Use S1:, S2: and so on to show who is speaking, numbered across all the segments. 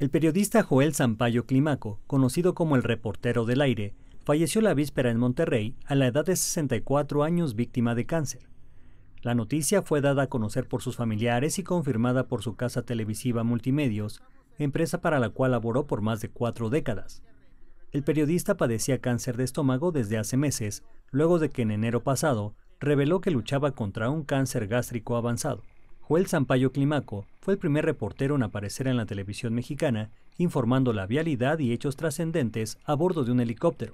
S1: El periodista Joel Zampayo Climaco, conocido como el reportero del aire, falleció la víspera en Monterrey a la edad de 64 años víctima de cáncer. La noticia fue dada a conocer por sus familiares y confirmada por su casa televisiva Multimedios, empresa para la cual laboró por más de cuatro décadas. El periodista padecía cáncer de estómago desde hace meses, luego de que en enero pasado reveló que luchaba contra un cáncer gástrico avanzado. Joel Zampayo Climaco fue el primer reportero en aparecer en la televisión mexicana informando la vialidad y hechos trascendentes a bordo de un helicóptero,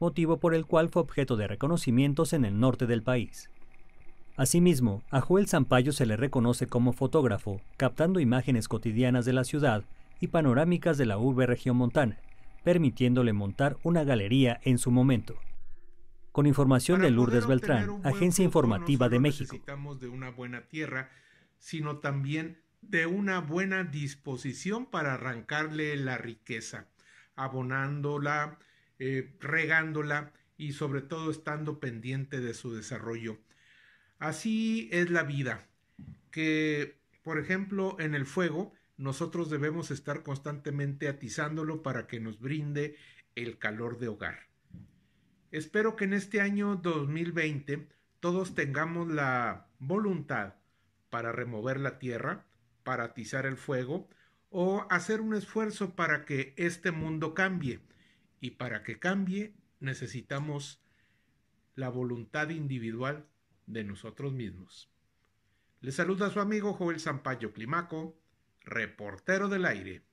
S1: motivo por el cual fue objeto de reconocimientos en el norte del país. Asimismo, a Joel Zampayo se le reconoce como fotógrafo, captando imágenes cotidianas de la ciudad y panorámicas de la urbe región montana, permitiéndole montar una galería en su momento. Con información de Lourdes Beltrán, Agencia Informativa de México
S2: sino también de una buena disposición para arrancarle la riqueza, abonándola, eh, regándola y sobre todo estando pendiente de su desarrollo. Así es la vida, que por ejemplo en el fuego nosotros debemos estar constantemente atizándolo para que nos brinde el calor de hogar. Espero que en este año 2020 todos tengamos la voluntad para remover la tierra, para atizar el fuego, o hacer un esfuerzo para que este mundo cambie. Y para que cambie necesitamos la voluntad individual de nosotros mismos. Le saluda su amigo Joel Zampayo Climaco, reportero del aire.